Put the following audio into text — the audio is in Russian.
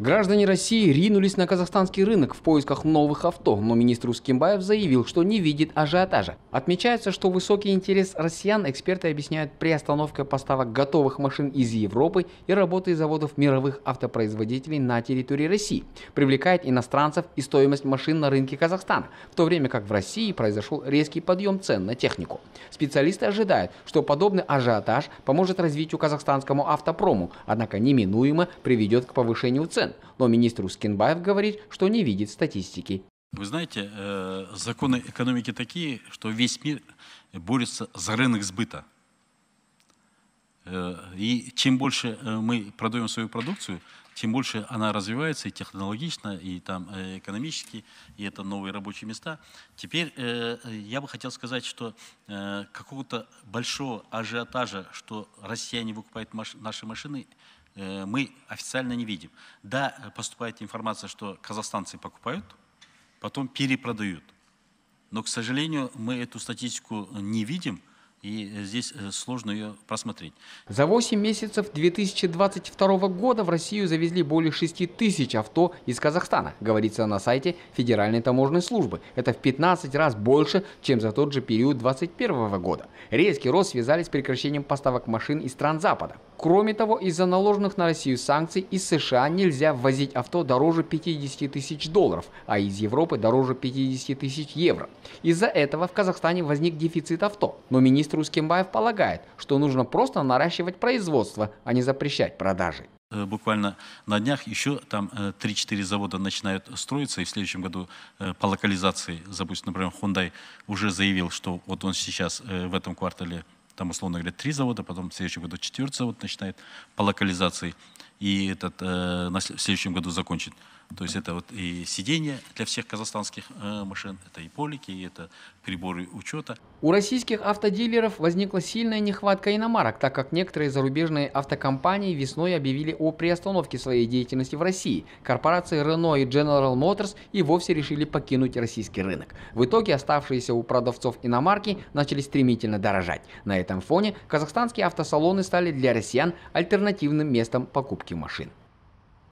Граждане России ринулись на казахстанский рынок в поисках новых авто, но министр Ускимбаев заявил, что не видит ажиотажа. Отмечается, что высокий интерес россиян эксперты объясняют приостановкой поставок готовых машин из Европы и работой заводов мировых автопроизводителей на территории России. Привлекает иностранцев и стоимость машин на рынке Казахстана, в то время как в России произошел резкий подъем цен на технику. Специалисты ожидают, что подобный ажиотаж поможет развитию казахстанскому автопрому, однако неминуемо приведет к повышению цен Байден, но министр Ускинбаев говорит, что не видит статистики. Вы знаете, э, законы экономики такие, что весь мир борется за рынок сбыта. Э, и чем больше э, мы продаем свою продукцию, тем больше она развивается и технологично, и там экономически, и это новые рабочие места. Теперь я бы хотел сказать, что какого-то большого ажиотажа, что россияне выкупают наши машины, Э, мы официально не видим. Да, поступает информация, что казахстанцы покупают, потом перепродают. Но, к сожалению, мы эту статистику не видим, и э, здесь э, сложно ее просмотреть. За 8 месяцев 2022 года в Россию завезли более 6 тысяч авто из Казахстана, говорится на сайте Федеральной таможенной службы. Это в 15 раз больше, чем за тот же период 2021 года. Резкий рост связали с прекращением поставок машин из стран Запада. Кроме того, из-за наложенных на Россию санкций из США нельзя ввозить авто дороже 50 тысяч долларов, а из Европы дороже 50 тысяч евро. Из-за этого в Казахстане возник дефицит авто. Но министр Министр Ускимбаев полагает, что нужно просто наращивать производство, а не запрещать продажи. Э, буквально на днях еще там 3-4 э, завода начинают строиться, и в следующем году э, по локализации, запустим, например, Hyundai уже заявил, что вот он сейчас в этом квартале, там условно говоря, 3 завода, потом в следующем году 4 завод начинает по локализации, и этот в следующем году закончит. То есть это вот и сиденье для всех казахстанских э, машин, это и полики, и это приборы учета. У российских автодилеров возникла сильная нехватка иномарок, так как некоторые зарубежные автокомпании весной объявили о приостановке своей деятельности в России. Корпорации Renault и General Motors и вовсе решили покинуть российский рынок. В итоге оставшиеся у продавцов иномарки начали стремительно дорожать. На этом фоне казахстанские автосалоны стали для россиян альтернативным местом покупки машин.